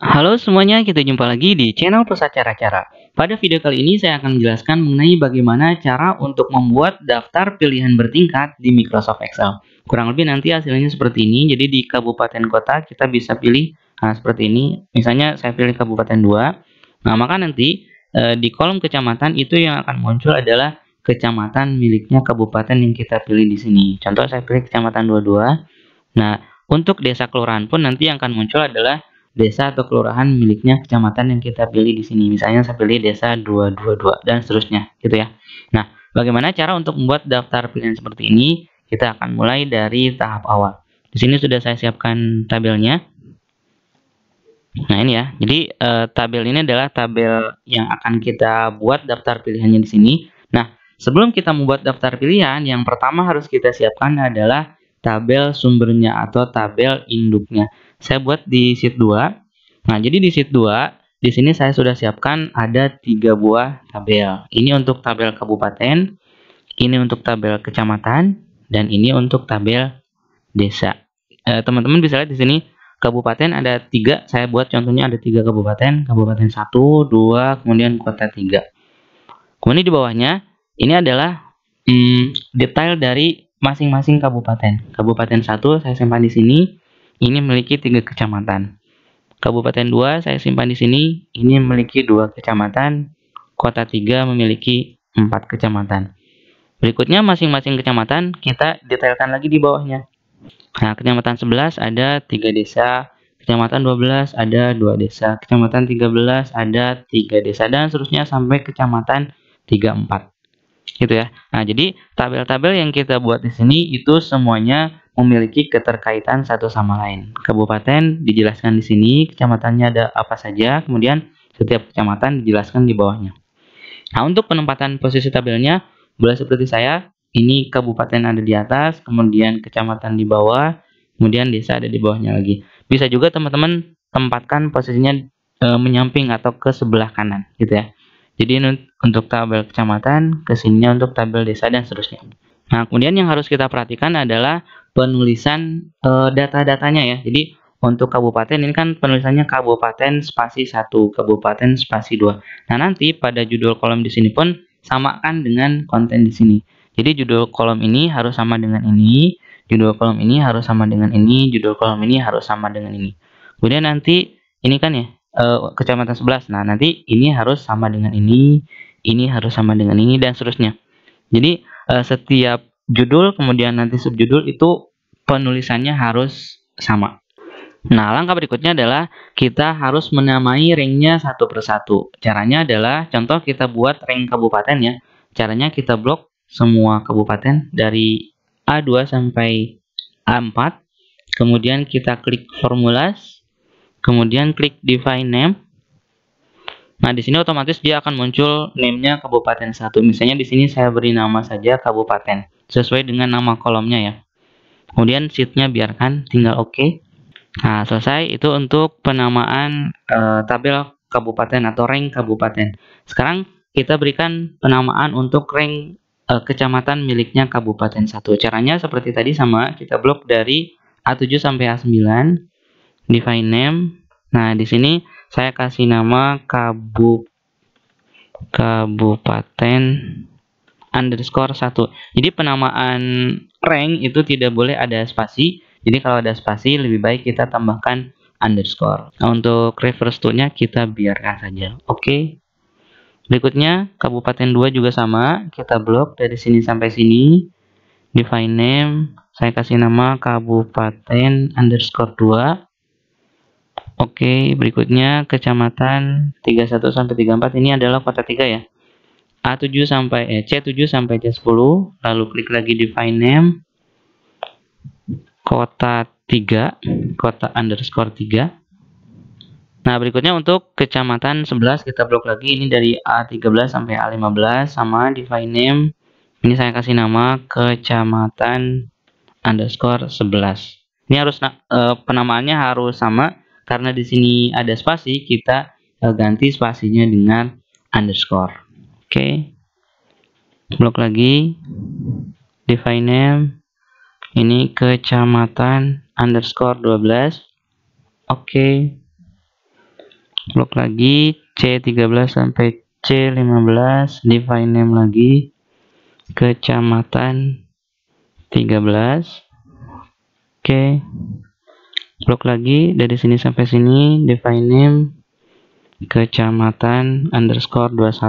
Halo semuanya, kita jumpa lagi di channel Pusat Cara-Cara. Pada video kali ini saya akan menjelaskan mengenai bagaimana cara untuk membuat daftar pilihan bertingkat di Microsoft Excel. Kurang lebih nanti hasilnya seperti ini, jadi di kabupaten kota kita bisa pilih nah, seperti ini. Misalnya saya pilih kabupaten 2, nah maka nanti e, di kolom kecamatan itu yang akan muncul adalah kecamatan miliknya kabupaten yang kita pilih di sini. Contoh saya pilih kecamatan 22, nah untuk desa kelurahan pun nanti yang akan muncul adalah desa atau kelurahan miliknya kecamatan yang kita pilih di sini. Misalnya saya pilih desa 222 dan seterusnya gitu ya. Nah, bagaimana cara untuk membuat daftar pilihan seperti ini? Kita akan mulai dari tahap awal. Di sini sudah saya siapkan tabelnya. Nah, ini ya. Jadi e, tabel ini adalah tabel yang akan kita buat daftar pilihannya di sini. Nah, sebelum kita membuat daftar pilihan, yang pertama harus kita siapkan adalah tabel sumbernya atau tabel induknya saya buat di sheet 2. Nah, jadi di sheet 2, di sini saya sudah siapkan ada tiga buah tabel. Ini untuk tabel kabupaten, ini untuk tabel kecamatan, dan ini untuk tabel desa. Eh, teman-teman bisa lihat di sini kabupaten ada tiga. Saya buat contohnya ada tiga kabupaten, kabupaten 1, 2, kemudian kota 3. Kemudian di bawahnya, ini adalah hmm, detail dari masing-masing kabupaten. Kabupaten 1 saya simpan di sini, ini memiliki tiga kecamatan. Kabupaten 2 saya simpan di sini, ini memiliki dua kecamatan, kota 3 memiliki empat kecamatan. Berikutnya masing-masing kecamatan kita detailkan lagi di bawahnya. Nah, kecamatan 11 ada tiga desa, kecamatan 12 ada dua desa, kecamatan 13 ada tiga desa dan seterusnya sampai kecamatan 34. Gitu ya. Nah, jadi tabel-tabel yang kita buat di sini itu semuanya memiliki keterkaitan satu sama lain. Kabupaten dijelaskan di sini, kecamatannya ada apa saja, kemudian setiap kecamatan dijelaskan di bawahnya. Nah, untuk penempatan posisi tabelnya, boleh seperti saya, ini kabupaten ada di atas, kemudian kecamatan di bawah, kemudian desa ada di bawahnya lagi. Bisa juga teman-teman tempatkan posisinya e, menyamping atau ke sebelah kanan gitu ya. Jadi untuk tabel kecamatan, kesininya untuk tabel desa dan seterusnya. Nah, kemudian yang harus kita perhatikan adalah penulisan e, data-datanya ya. Jadi untuk kabupaten ini kan penulisannya kabupaten spasi 1, kabupaten spasi 2. Nah, nanti pada judul kolom di sini pun samakan dengan konten di sini. Jadi judul kolom ini harus sama dengan ini, judul kolom ini harus sama dengan ini, judul kolom ini harus sama dengan ini. Kemudian nanti ini kan ya e, kecamatan 11. Nah, nanti ini harus sama dengan ini, ini harus sama dengan ini dan seterusnya. Jadi uh, setiap judul kemudian nanti subjudul itu penulisannya harus sama. Nah, langkah berikutnya adalah kita harus menamai ringnya satu persatu. Caranya adalah, contoh kita buat ring kabupaten ya. Caranya kita blok semua kabupaten dari A2 sampai A4. Kemudian kita klik formulas. Kemudian klik define name. Nah, di sini otomatis dia akan muncul name-nya kabupaten 1. Misalnya di sini saya beri nama saja kabupaten sesuai dengan nama kolomnya ya. Kemudian sheet-nya biarkan tinggal oke. OK. Nah, selesai itu untuk penamaan e, tabel kabupaten atau rank kabupaten. Sekarang kita berikan penamaan untuk rank e, kecamatan miliknya kabupaten 1. Caranya seperti tadi sama, kita blok dari A7 sampai A9 define name. Nah, di sini saya kasih nama kabu kabupaten underscore satu. Jadi penamaan rank itu tidak boleh ada spasi. Jadi kalau ada spasi lebih baik kita tambahkan underscore. Nah, untuk reverse to-nya kita biarkan saja. Oke. Okay. Berikutnya kabupaten 2 juga sama, kita blok dari sini sampai sini. Define name, saya kasih nama kabupaten underscore 2. Oke, berikutnya kecamatan 31 sampai 34 ini adalah kota 3 ya. A7 sampai eh, C7 sampai C10, lalu klik lagi define name. Kota 3, kota underscore 3. Nah, berikutnya untuk kecamatan 11 kita blok lagi ini dari A13 sampai A15 sama define name. Ini saya kasih nama kecamatan underscore 11. Ini harus uh, penamaannya harus sama karena di sini ada spasi, kita uh, ganti spasinya dengan underscore. Oke. Okay. Blok lagi. Define name. Ini kecamatan underscore 12. Oke. Okay. Blok lagi. C13 sampai C15. Define name lagi. Kecamatan 13. Oke. Okay blok lagi dari sini sampai sini define name kecamatan underscore 21 oke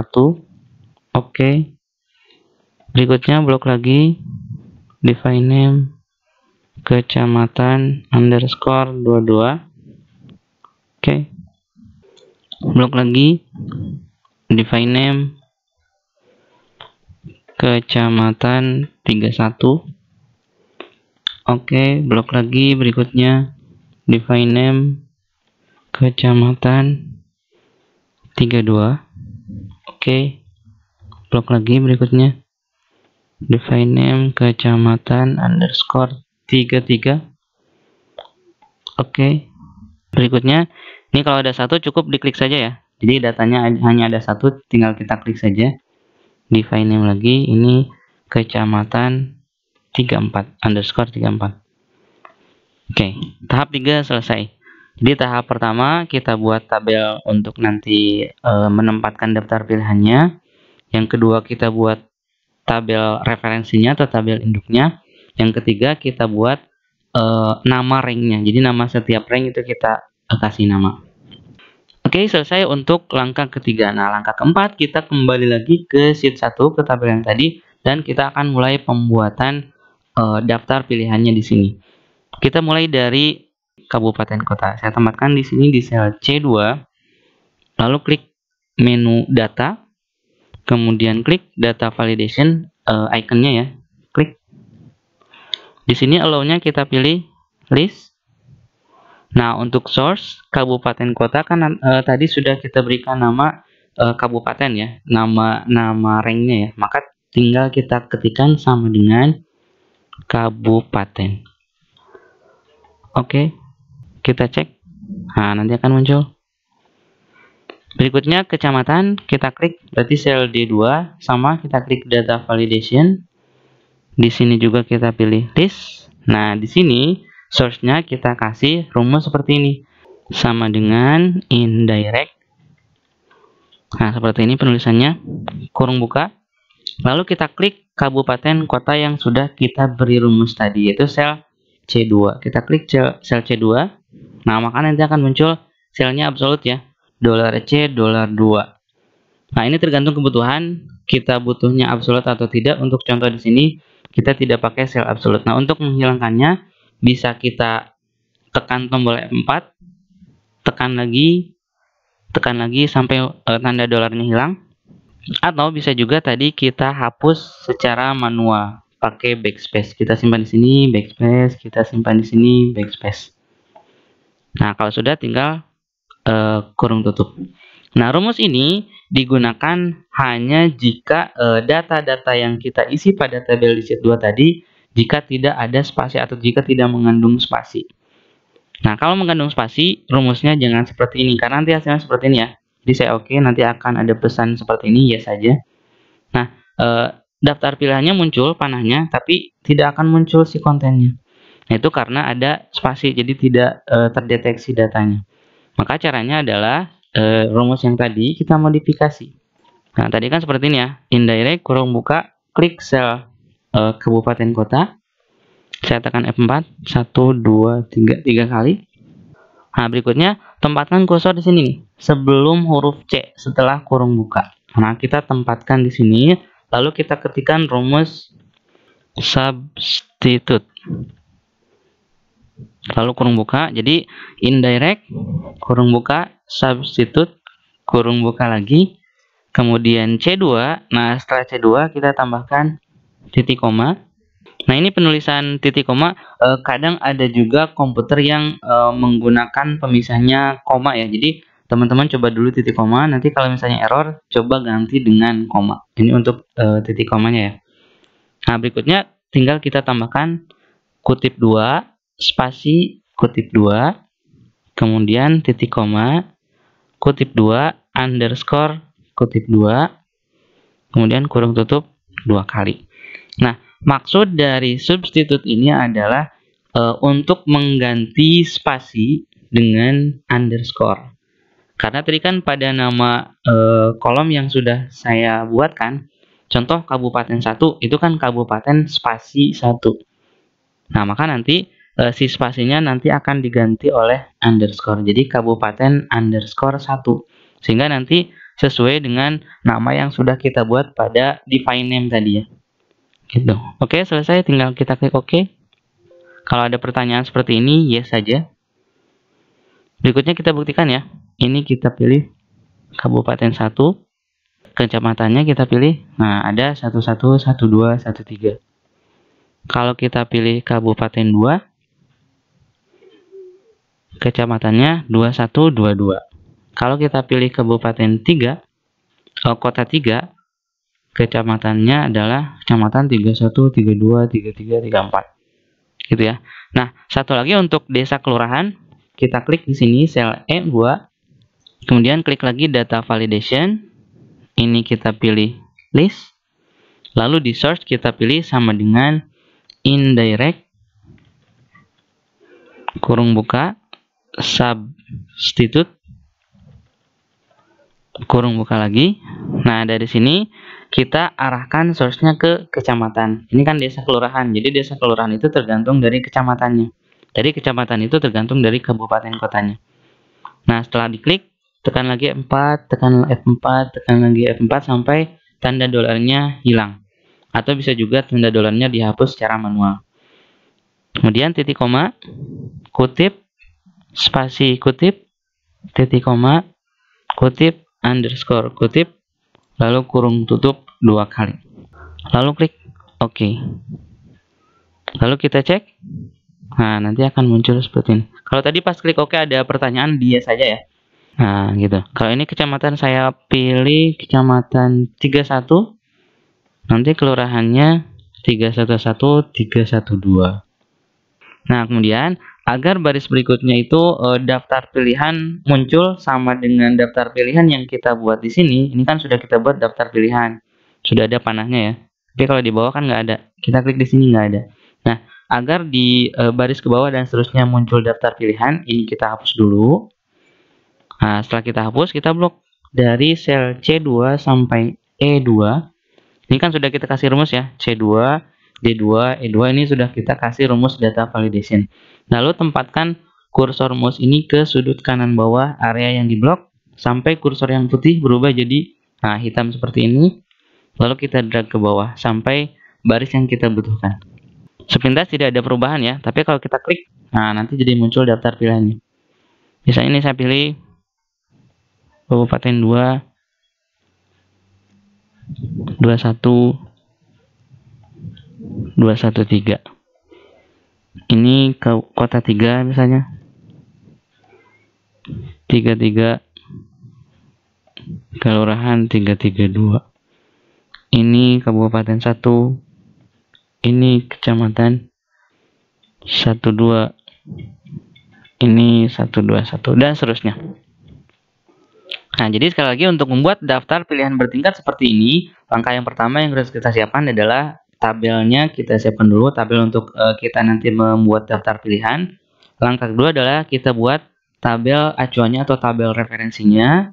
okay. berikutnya blok lagi define name kecamatan underscore 22 oke okay. blok lagi define name kecamatan 31 oke okay. blok lagi berikutnya define name kecamatan 32 oke okay. blok lagi berikutnya define name kecamatan underscore 33 oke okay. berikutnya ini kalau ada satu cukup diklik saja ya jadi datanya hanya ada satu tinggal kita klik saja define name lagi ini kecamatan 34 underscore 34 Oke, tahap 3 selesai. Jadi tahap pertama kita buat tabel untuk nanti e, menempatkan daftar pilihannya. Yang kedua kita buat tabel referensinya atau tabel induknya. Yang ketiga kita buat e, nama ringnya. Jadi nama setiap ring itu kita eh, kasih nama. Oke, selesai untuk langkah ketiga. Nah, langkah keempat kita kembali lagi ke sheet 1 ke tabel yang tadi dan kita akan mulai pembuatan e, daftar pilihannya di sini. Kita mulai dari kabupaten kota. Saya tempatkan di sini di sel C2. Lalu klik menu data, kemudian klik data validation uh, eh, iconnya ya. Klik. Di sini allownya kita pilih list. Nah, untuk source kabupaten kota kan uh, tadi sudah kita berikan nama uh, kabupaten ya, nama nama ranknya ya. Maka tinggal kita ketikkan sama dengan kabupaten. Oke, kita cek. Nah, nanti akan muncul. Berikutnya kecamatan, kita klik berarti sel D2 sama kita klik data validation. Di sini juga kita pilih list. Nah, di sini source-nya kita kasih rumus seperti ini. Sama dengan indirect. Nah, seperti ini penulisannya. Kurung buka. Lalu kita klik kabupaten kota yang sudah kita beri rumus tadi yaitu sel C2. Kita klik sel, C2. Nah, maka nanti akan muncul selnya absolut ya. Dolar C, dolar 2. Nah, ini tergantung kebutuhan. Kita butuhnya absolut atau tidak. Untuk contoh di sini, kita tidak pakai sel absolut. Nah, untuk menghilangkannya, bisa kita tekan tombol F4. E tekan lagi. Tekan lagi sampai uh, tanda dolarnya hilang. Atau bisa juga tadi kita hapus secara manual pakai backspace. Kita simpan di sini, backspace, kita simpan di sini, backspace. Nah, kalau sudah tinggal uh, kurung tutup. Nah, rumus ini digunakan hanya jika eh, data-data uh, yang kita isi pada tabel di sheet 2 tadi jika tidak ada spasi atau jika tidak mengandung spasi. Nah, kalau mengandung spasi, rumusnya jangan seperti ini karena nanti hasilnya seperti ini ya. Jadi saya oke, okay, nanti akan ada pesan seperti ini, ya yes saja. Nah, uh, daftar pilihannya muncul panahnya, tapi tidak akan muncul si kontennya. Nah, itu karena ada spasi, jadi tidak e, terdeteksi datanya. Maka caranya adalah e, rumus yang tadi kita modifikasi. Nah, tadi kan seperti ini ya, indirect kurung buka, klik sel e, kabupaten kota. Saya tekan F4, 1, 2, 3, 3 kali. Nah, berikutnya tempatkan kursor di sini nih, sebelum huruf C, setelah kurung buka. Nah, kita tempatkan di sini Lalu kita ketikkan rumus substitute. Lalu kurung buka. Jadi indirect kurung buka substitute kurung buka lagi. Kemudian C2. Nah, setelah C2 kita tambahkan titik koma. Nah, ini penulisan titik koma eh, kadang ada juga komputer yang eh, menggunakan pemisahnya koma ya. Jadi teman-teman coba dulu titik koma nanti kalau misalnya error coba ganti dengan koma ini untuk uh, titik komanya ya nah berikutnya tinggal kita tambahkan kutip dua spasi kutip dua kemudian titik koma kutip dua underscore kutip dua kemudian kurung tutup dua kali nah maksud dari substitut ini adalah e, untuk mengganti spasi dengan underscore karena tadi kan pada nama e, eh, kolom yang sudah saya buat kan, contoh kabupaten 1 itu kan kabupaten spasi 1. Nah, maka nanti e, si spasinya nanti akan diganti oleh underscore. Jadi kabupaten underscore 1. Sehingga nanti sesuai dengan nama yang sudah kita buat pada define name tadi ya. Gitu. Oke, selesai tinggal kita klik OK. Kalau ada pertanyaan seperti ini, yes saja. Berikutnya kita buktikan ya ini kita pilih kabupaten 1 kecamatannya kita pilih nah ada 11 12 13 kalau kita pilih kabupaten 2 kecamatannya 21 22 kalau kita pilih kabupaten 3 oh, kota 3 kecamatannya adalah kecamatan 31, 32, 33, 34. Gitu ya. Nah, satu lagi untuk desa kelurahan, kita klik di sini sel E2. Kemudian klik lagi data validation. Ini kita pilih list. Lalu di Source kita pilih sama dengan indirect kurung buka substitute kurung buka lagi. Nah, dari sini kita arahkan source-nya ke kecamatan. Ini kan desa kelurahan. Jadi desa kelurahan itu tergantung dari kecamatannya. Dari kecamatan itu tergantung dari kabupaten kotanya. Nah, setelah diklik tekan lagi F4, tekan F4, tekan lagi F4 sampai tanda dolarnya hilang. Atau bisa juga tanda dolarnya dihapus secara manual. Kemudian titik koma, kutip, spasi kutip, titik koma, kutip, underscore kutip, lalu kurung tutup dua kali. Lalu klik OK. Lalu kita cek. Nah, nanti akan muncul seperti ini. Kalau tadi pas klik OK ada pertanyaan, dia saja ya. Nah, gitu. Kalau ini kecamatan saya pilih kecamatan 31. Nanti kelurahannya 311 312. Nah, kemudian agar baris berikutnya itu e, daftar pilihan muncul sama dengan daftar pilihan yang kita buat di sini. Ini kan sudah kita buat daftar pilihan. Sudah ada panahnya ya. Tapi kalau di bawah kan nggak ada. Kita klik di sini nggak ada. Nah, agar di e, baris ke bawah dan seterusnya muncul daftar pilihan, ini kita hapus dulu. Nah, setelah kita hapus, kita blok dari sel C2 sampai E2. Ini kan sudah kita kasih rumus ya, C2, D2, E2 ini sudah kita kasih rumus data validation. Lalu tempatkan kursor mouse ini ke sudut kanan bawah area yang diblok sampai kursor yang putih berubah jadi nah, hitam seperti ini. Lalu kita drag ke bawah sampai baris yang kita butuhkan. Sepintas tidak ada perubahan ya, tapi kalau kita klik, nah nanti jadi muncul daftar pilihannya. Misalnya ini saya pilih Kabupaten 2 21 213 ini ke kota 3 misalnya 33 kelurahan 332 ini kabupaten 1 ini kecamatan 12 ini 121 dan seterusnya Nah, jadi sekali lagi untuk membuat daftar pilihan bertingkat seperti ini, langkah yang pertama yang harus kita siapkan adalah tabelnya kita siapkan dulu, tabel untuk e, kita nanti membuat daftar pilihan. Langkah kedua adalah kita buat tabel acuannya atau tabel referensinya.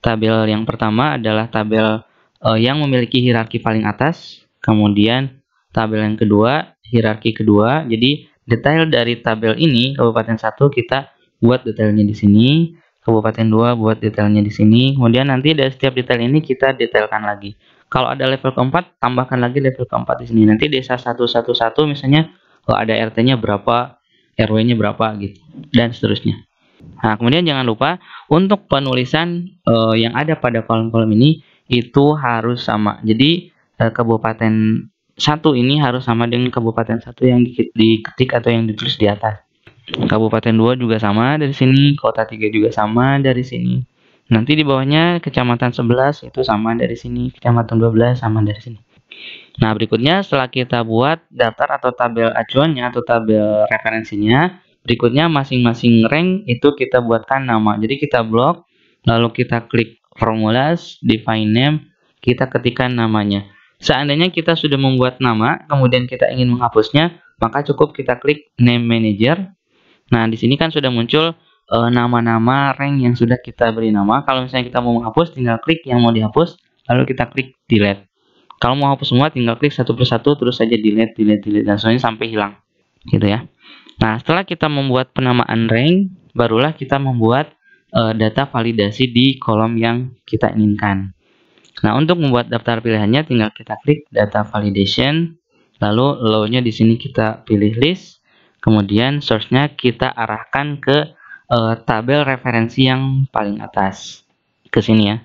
Tabel yang pertama adalah tabel e, yang memiliki hierarki paling atas, kemudian tabel yang kedua, hierarki kedua. Jadi detail dari tabel ini kabupaten 1 kita buat detailnya di sini kabupaten 2 buat detailnya di sini. Kemudian nanti dari setiap detail ini kita detailkan lagi. Kalau ada level keempat, tambahkan lagi level keempat di sini. Nanti desa 111 misalnya kalau ada RT-nya berapa, RW-nya berapa gitu dan seterusnya. Nah, kemudian jangan lupa untuk penulisan uh, yang ada pada kolom-kolom ini itu harus sama. Jadi uh, kabupaten satu ini harus sama dengan kabupaten satu yang diketik atau yang ditulis di atas. Kabupaten 2 juga sama dari sini, kota 3 juga sama dari sini. Nanti di bawahnya kecamatan 11 itu sama dari sini, kecamatan 12 sama dari sini. Nah, berikutnya setelah kita buat daftar atau tabel acuannya atau tabel referensinya, berikutnya masing-masing rank itu kita buatkan nama. Jadi kita blok, lalu kita klik formulas, define name, kita ketikkan namanya. Seandainya kita sudah membuat nama, kemudian kita ingin menghapusnya, maka cukup kita klik name manager, Nah, di sini kan sudah muncul eh, nama-nama e, rank yang sudah kita beri nama. Kalau misalnya kita mau menghapus, tinggal klik yang mau dihapus, lalu kita klik delete. Kalau mau hapus semua, tinggal klik satu persatu, terus saja delete, delete, delete, dan soalnya sampai hilang. Gitu ya. Nah, setelah kita membuat penamaan rank, barulah kita membuat e, data validasi di kolom yang kita inginkan. Nah, untuk membuat daftar pilihannya, tinggal kita klik data validation, lalu low nya di sini kita pilih list, Kemudian source-nya kita arahkan ke uh, tabel referensi yang paling atas. Ke sini ya.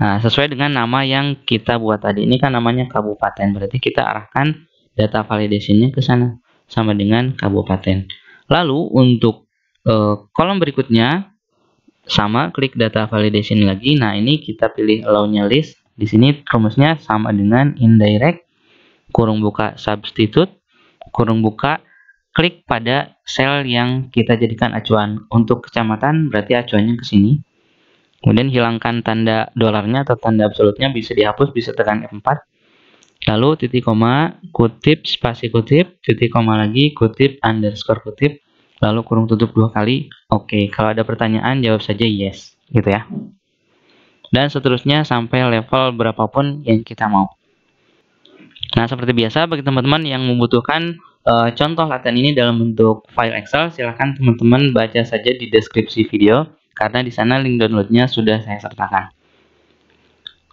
Nah, sesuai dengan nama yang kita buat tadi. Ini kan namanya kabupaten. Berarti kita arahkan data validation-nya ke sana. Sama dengan kabupaten. Lalu untuk e, kolom berikutnya, sama klik data validation lagi. Nah, ini kita pilih allow-nya list. Di sini rumusnya sama dengan indirect, kurung buka substitute, kurung buka klik pada sel yang kita jadikan acuan. Untuk kecamatan berarti acuannya ke sini. Kemudian hilangkan tanda dolarnya atau tanda absolutnya bisa dihapus, bisa tekan F4. Lalu titik koma, kutip, spasi kutip, titik koma lagi, kutip, underscore kutip. Lalu kurung tutup dua kali. Oke, kalau ada pertanyaan jawab saja yes. Gitu ya. Dan seterusnya sampai level berapapun yang kita mau. Nah, seperti biasa bagi teman-teman yang membutuhkan uh, contoh latihan ini dalam bentuk file Excel, silahkan teman-teman baca saja di deskripsi video, karena di sana link downloadnya sudah saya sertakan.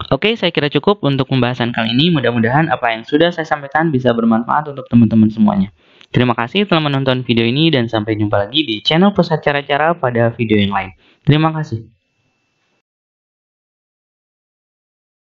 Oke, saya kira cukup untuk pembahasan kali ini. Mudah-mudahan apa yang sudah saya sampaikan bisa bermanfaat untuk teman-teman semuanya. Terima kasih telah menonton video ini dan sampai jumpa lagi di channel Pusat Cara-Cara pada video yang lain. Terima kasih.